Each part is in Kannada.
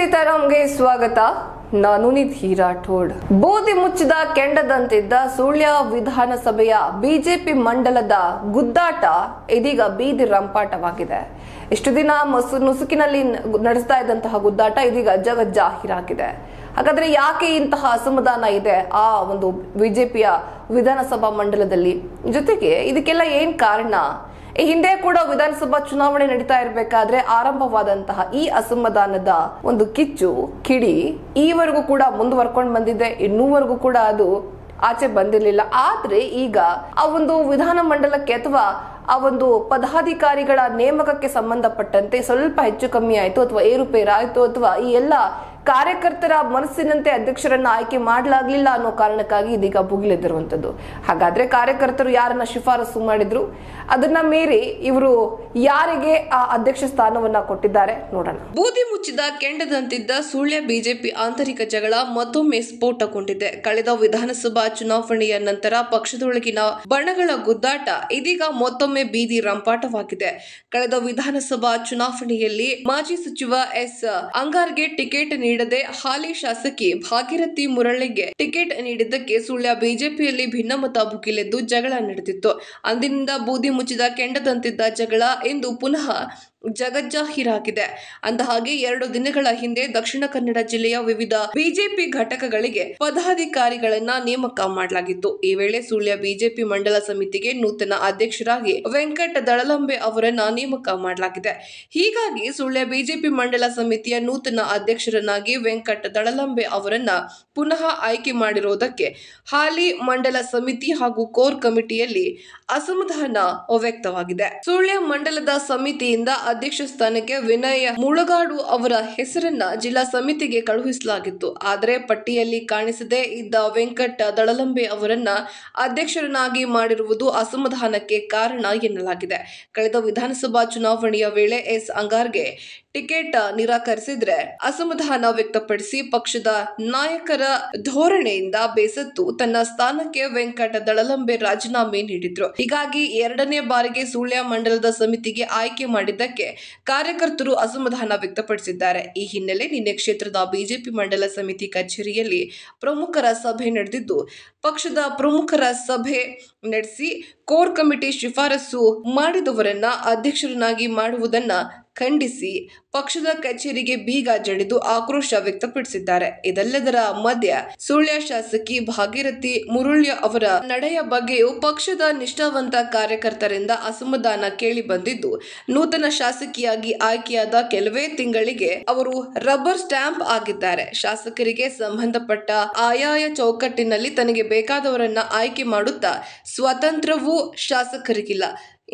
ಸೀತಾರಾಮ್ಗೆ ಸ್ವಾಗತ ನಾನು ನಿಧಿ ರಾಠೋಡ್ ಬೂದಿ ಮುಚ್ಚಿದ ಕೆಂಡದಂತಿದ್ದ ಸುಳ್ಯ ವಿಧಾನಸಭೆಯ ಬಿಜೆಪಿ ಮಂಡಲದ ಗುದ್ದಾಟ ಇದೀಗ ಬೀದಿ ರಂಪಾಟವಾಗಿದೆ ಇಷ್ಟು ದಿನ ಮಸು ನುಸುಕಿನಲ್ಲಿ ನಡೆಸ್ತಾ ಇದ್ದಂತಹ ಗುದ್ದಾಟ ಇದೀಗ ಜಗಜ್ಜಾಹೀರಾಗಿದೆ ಹಾಗಾದ್ರೆ ಯಾಕೆ ಇಂತಹ ಅಸಮಾಧಾನ ಇದೆ ಆ ಒಂದು ಬಿಜೆಪಿಯ ವಿಧಾನಸಭಾ ಮಂಡಲದಲ್ಲಿ ಜೊತೆಗೆ ಇದಕ್ಕೆಲ್ಲ ಏನ್ ಕಾರಣ ಈ ಹಿಂದೆ ಕೂಡ ವಿಧಾನಸಭಾ ಚುನಾವಣೆ ನಡೀತಾ ಇರಬೇಕಾದ್ರೆ ಆರಂಭವಾದಂತಹ ಈ ಅಸಮಾಧಾನದ ಒಂದು ಕಿಚ್ಚು ಕಿಡಿ ಈವರೆಗೂ ಕೂಡ ಮುಂದುವರ್ಕೊಂಡು ಬಂದಿದೆ ಇನ್ನೂವರೆಗೂ ಕೂಡ ಅದು ಆಚೆ ಬಂದಿರಲಿಲ್ಲ ಆದ್ರೆ ಈಗ ಆ ಒಂದು ವಿಧಾನಮಂಡಲಕ್ಕೆ ಅಥವಾ ಆ ಒಂದು ಪದಾಧಿಕಾರಿಗಳ ನೇಮಕಕ್ಕೆ ಸಂಬಂಧಪಟ್ಟಂತೆ ಸ್ವಲ್ಪ ಹೆಚ್ಚು ಕಮ್ಮಿ ಆಯಿತು ಅಥವಾ ಏರುಪೇರಾಯಿತು ಅಥವಾ ಈ ಎಲ್ಲ ಕಾರ್ಯಕರ್ತರ ಮನಸ್ಸಿನಂತೆ ಅಧ್ಯಕ್ಷರನ್ನ ಆಯ್ಕೆ ಮಾಡಲಾಗಲಿಲ್ಲ ಅನ್ನೋ ಕಾರಣಕ್ಕಾಗಿ ಇದೀಗ ಭುಗಿಲೆದಿರುವಂಥದ್ದು ಹಾಗಾದ್ರೆ ಕಾರ್ಯಕರ್ತರು ಯಾರನ್ನ ಶಿಫಾರಸು ಮಾಡಿದ್ರು ಅದನ್ನ ಮೀರಿ ಇವರು ಯಾರಿಗೆ ಆ ಅಧ್ಯಕ್ಷ ಸ್ಥಾನವನ್ನ ಕೊಟ್ಟಿದ್ದಾರೆ ನೋಡೋಣ ಬೂದಿ ಮುಚ್ಚಿದ ಕೆಂಡದಂತಿದ್ದ ಸುಳ್ಯ ಬಿಜೆಪಿ ಆಂತರಿಕ ಜಗಳ ಮತ್ತೊಮ್ಮೆ ಸ್ಫೋಟಗೊಂಡಿದೆ ಕಳೆದ ವಿಧಾನಸಭಾ ಚುನಾವಣೆಯ ನಂತರ ಪಕ್ಷದೊಳಗಿನ ಬಣಗಳ ಗುದ್ದಾಟ ಇದೀಗ ಮತ್ತೊಮ್ಮೆ ಬೀದಿ ರಂಪಾಟವಾಗಿದೆ ಕಳೆದ ವಿಧಾನಸಭಾ ಚುನಾವಣೆಯಲ್ಲಿ ಮಾಜಿ ಸಚಿವ ಎಸ್ ಅಂಗಾರ್ಗೆ ಟಿಕೆಟ್ ನೀಡಿ ನೀಡದೆ ಹಾಲಿ ಶಾಸಕಿ ಭಾಗೀರಥಿ ಮುರಳಿಗೆ ಟಿಕೆಟ್ ನೀಡಿದ್ದಕ್ಕೆ ಸುಳ್ಯ ಬಿಜೆಪಿಯಲ್ಲಿ ಭಿನ್ನಮತ ಭುಗಿಲೆದ್ದು ಜಗಳ ನಡೆದಿತ್ತು ಅಂದಿನಿಂದ ಬೂದಿ ಮುಚ್ಚಿದ ಕೆಂಡದಂತಿದ್ದ ಜಗಳ ಇಂದು ಪುನಃ ಜಗಜ್ಜಾಹೀರಾಗಿದೆ ಅಂದಹಾಗೆ ಎರಡು ದಿನಗಳ ಹಿಂದೆ ದಕ್ಷಿಣ ಕನ್ನಡ ಜಿಲ್ಲೆಯ ವಿವಿಧ ಬಿಜೆಪಿ ಘಟಕಗಳಿಗೆ ಪದಾಧಿಕಾರಿಗಳನ್ನ ನೇಮಕ ಮಾಡಲಾಗಿತ್ತು ಈ ವೇಳೆ ಸುಳ್ಯ ಬಿಜೆಪಿ ಮಂಡಲ ಸಮಿತಿಗೆ ನೂತನ ಅಧ್ಯಕ್ಷರಾಗಿ ವೆಂಕಟ ದಳಲಂಬೆ ಅವರನ್ನ ನೇಮಕ ಮಾಡಲಾಗಿದೆ ಹೀಗಾಗಿ ಸುಳ್ಯ ಬಿಜೆಪಿ ಮಂಡಲ ಸಮಿತಿಯ ನೂತನ ಅಧ್ಯಕ್ಷರನ್ನಾಗಿ ವೆಂಕಟ ದಳಲಂಬೆ ಅವರನ್ನ ಪುನಃ ಆಯ್ಕೆ ಮಾಡಿರುವುದಕ್ಕೆ ಹಾಲಿ ಮಂಡಲ ಸಮಿತಿ ಹಾಗೂ ಕೋರ್ ಕಮಿಟಿಯಲ್ಲಿ ಅಸಮಾಧಾನ ವ್ಯಕ್ತವಾಗಿದೆ ಸುಳ್ಯ ಮಂಡಲದ ಸಮಿತಿಯಿಂದ ಅಧ್ಯಕ್ಷ ಸ್ಥಾನಕ್ಕೆ ವಿನಯ ಮುಳಗಾಡು ಅವರ ಹೆಸರನ್ನ ಜಿಲ್ಲಾ ಸಮಿತಿಗೆ ಕಳುಹಿಸಲಾಗಿತ್ತು ಆದರೆ ಪಟ್ಟಿಯಲ್ಲಿ ಕಾಣಿಸದೇ ಇದ್ದ ವೆಂಕಟ ದಳಲಂಬೆ ಅವರನ್ನ ಅಧ್ಯಕ್ಷರನ್ನಾಗಿ ಮಾಡಿರುವುದು ಅಸಮಾಧಾನಕ್ಕೆ ಕಾರಣ ಎನ್ನಲಾಗಿದೆ ಕಳೆದ ವಿಧಾನಸಭಾ ಚುನಾವಣೆಯ ವೇಳೆ ಎಸ್ ಅಂಗಾರ್ಗೆ ಟಿಕೆಟ್ ನಿರಾಕರಿಸಿದ್ರೆ ಅಸಮಾಧಾನ ವ್ಯಕ್ತಪಡಿಸಿ ಪಕ್ಷದ ನಾಯಕರ ಧೋರಣೆಯಿಂದ ಬೇಸತ್ತು ತನ್ನ ಸ್ಥಾನಕ್ಕೆ ವೆಂಕಟ ದಳಲಂಬೆ ರಾಜೀನಾಮೆ ನೀಡಿದ್ರು ಹೀಗಾಗಿ ಎರಡನೇ ಬಾರಿಗೆ ಸುಳ್ಯ ಮಂಡಲದ ಸಮಿತಿಗೆ ಆಯ್ಕೆ ಮಾಡಿದ್ದಕ್ಕೆ ಕಾರ್ಯಕರ್ತರು ಅಸಮಾಧಾನ ವ್ಯಕ್ತಪಡಿಸಿದ್ದಾರೆ ಈ ಹಿನ್ನೆಲೆ ನಿನ್ನೆ ಕ್ಷೇತ್ರದ ಬಿಜೆಪಿ ಮಂಡಲ ಸಮಿತಿ ಕಚೇರಿಯಲ್ಲಿ ಪ್ರಮುಖರ ಸಭೆ ನಡೆದಿದ್ದು ಪಕ್ಷದ ಪ್ರಮುಖರ ಸಭೆ ನಡೆಸಿ ಕೋರ್ ಕಮಿಟಿ ಶಿಫಾರಸು ಮಾಡಿದವರನ್ನ ಅಧ್ಯಕ್ಷರನ್ನಾಗಿ ಮಾಡುವುದನ್ನ ಖಂಡಿಸಿ ಪಕ್ಷದ ಕಚೇರಿಗೆ ಬೀಗ ಜಡಿದು ಆಕ್ರೋಶ ವ್ಯಕ್ತಪಡಿಸಿದ್ದಾರೆ ಇದೆಲ್ಲದರ ಮಧ್ಯ ಸುಳ್ಯ ಶಾಸಕಿ ಭಾಗೀರಥಿ ಮುರುಳ್ಯ ಅವರ ನಡೆಯ ಬಗ್ಗೆಯೂ ಪಕ್ಷದ ನಿಷ್ಠಾವಂತ ಕಾರ್ಯಕರ್ತರಿಂದ ಅಸಮಾಧಾನ ಕೇಳಿ ಬಂದಿದ್ದು ನೂತನ ಶಾಸಕಿಯಾಗಿ ಆಯ್ಕೆಯಾದ ಕೆಲವೇ ತಿಂಗಳಿಗೆ ಅವರು ರಬ್ಬರ್ ಸ್ಟ್ಯಾಂಪ್ ಆಗಿದ್ದಾರೆ ಶಾಸಕರಿಗೆ ಸಂಬಂಧಪಟ್ಟ ಆಯಾಯ ಚೌಕಟ್ಟಿನಲ್ಲಿ ತನಗೆ ಬೇಕಾದವರನ್ನ ಆಯ್ಕೆ ಮಾಡುತ್ತಾ ಸ್ವಾತಂತ್ರ್ಯವೂ ಶಾಸಕರಿಗಿಲ್ಲ.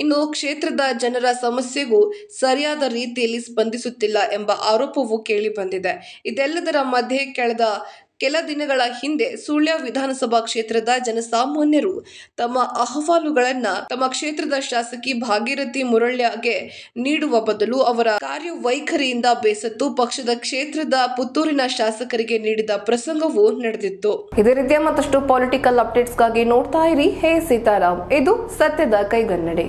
ಇನ್ನು ಕ್ಷೇತ್ರದ ಜನರ ಸಮಸ್ಯೆಗೂ ಸರಿಯಾದ ರೀತಿಯಲ್ಲಿ ಸ್ಪಂದಿಸುತ್ತಿಲ್ಲ ಎಂಬ ಆರೋಪವೂ ಬಂದಿದೆ ಇದೆಲ್ಲದರ ಮಧ್ಯೆ ಕಳೆದ ಕೆಲ ದಿನಗಳ ಹಿಂದೆ ಸುಳ್ಯ ವಿಧಾನಸಭಾ ಕ್ಷೇತ್ರದ ಜನಸಾಮಾನ್ಯರು ತಮ್ಮ ಅಹವಾಲುಗಳನ್ನು ತಮ್ಮ ಕ್ಷೇತ್ರದ ಶಾಸಕಿ ಭಾಗೀರಥಿ ಮುರಳ್ಯಗೆ ನೀಡುವ ಬದಲು ಅವರ ಕಾರ್ಯವೈಖರಿಯಿಂದ ಬೇಸತ್ತು ಪಕ್ಷದ ಕ್ಷೇತ್ರದ ಪುತ್ತೂರಿನ ಶಾಸಕರಿಗೆ ನೀಡಿದ ಪ್ರಸಂಗವೂ ನಡೆದಿತ್ತು ಇದೇ ರೀತಿಯ ಮತ್ತಷ್ಟು ಪಾಲಿಟಿಕಲ್ ಅಪ್ಡೇಟ್ಸ್ಗಾಗಿ ನೋಡ್ತಾ ಇರಿ ಹೇ ಸೀತಾರಾಮ್ ಇದು ಸತ್ಯದ ಕೈಗನ್ನಡಿ